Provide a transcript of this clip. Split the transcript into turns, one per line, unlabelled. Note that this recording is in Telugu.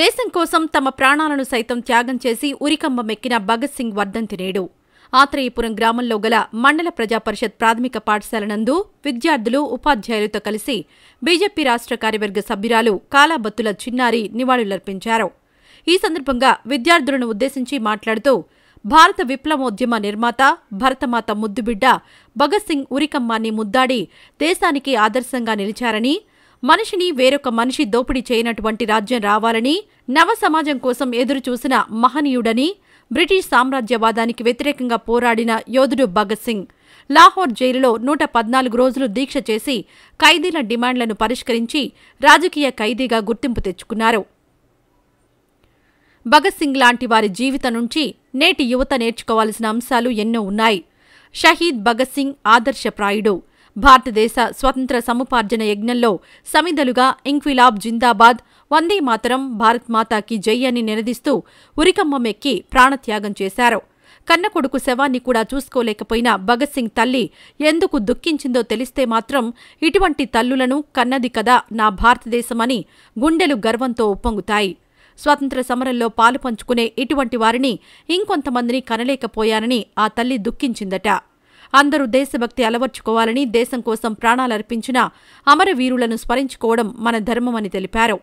దేశం కోసం తమ ప్రాణాలను సైతం త్యాగం చేసి ఉరికంబమెక్కిన భగత్ సింగ్ వర్ధంతి నేడు ఆత్రేయపురం గ్రామంలో గల మండల ప్రజాపరిషత్ ప్రాథమిక పాఠశాల నందు విద్యార్థులు ఉపాధ్యాయులతో కలిసి బీజేపీ రాష్ట్ర కార్యవర్గ సభ్యురాలు కాలాబత్తుల చిన్నారి నివాళులర్పించారు ఈ సందర్భంగా విద్యార్థులను ఉద్దేశించి మాట్లాడుతూ భారత విప్లవోద్యమ నిర్మాత భరతమాత ముద్దుబిడ్డ భగత్ సింగ్ ఉరికమ్మాన్ని ముద్దాడి దేశానికి ఆదర్శంగా నిలిచారని మనిషిని వేరొక మనిషి దోపిడీ చేయనటువంటి రాజ్యం రావాలని నవ సమాజం కోసం ఎదురు చూసిన మహనీయుడని బ్రిటిష్ సామ్రాజ్యవాదానికి వ్యతిరేకంగా పోరాడిన యోధుడు భగత్ సింగ్ లాహోర్ జైలులో నూట పద్నాలుగు రోజులు దీక్ష చేసి ఖైదీల డిమాండ్లను పరిష్కరించి రాజకీయ ఖైదీగా గుర్తింపు తెచ్చుకున్నారు భగత్ సింగ్ లాంటి వారి జీవితం నుంచి నేటి యువత నేర్చుకోవాల్సిన అంశాలు ఎన్నో ఉన్నాయి షహీద్ భగత్ సింగ్ ఆదర్శప్రాయుడు భారతదేశ స్వతంత్ర సముపార్జన యజ్ఞంలో సమిధలుగా ఇంక్విలాబ్ జిందాబాద్ వందే మాతరం భారత్ మాతాకి జై అని నినదిస్తూ ఉరికమ్మమెక్కి ప్రాణత్యాగం చేశారు కన్నకొడుకు శవాన్ని కూడా చూసుకోలేకపోయిన భగత్ సింగ్ తల్లి ఎందుకు దుఃఖించిందో తెలిస్తే మాత్రం ఇటువంటి తల్లులను కన్నది కదా నా భారతదేశమని గుండెలు గర్వంతో ఉప్పొంగుతాయి స్వతంత్ర సమరంలో పాలు పంచుకునే ఇటువంటి వారిని ఇంకొంతమందిని కనలేకపోయానని ఆ తల్లి దుఃఖించిందట అందరూ దేశభక్తి అలవర్చుకోవాలని దేశం కోసం ప్రాణాలర్పించిన అమరవీరులను స్మరించుకోవడం మన ధర్మమని తెలిపారు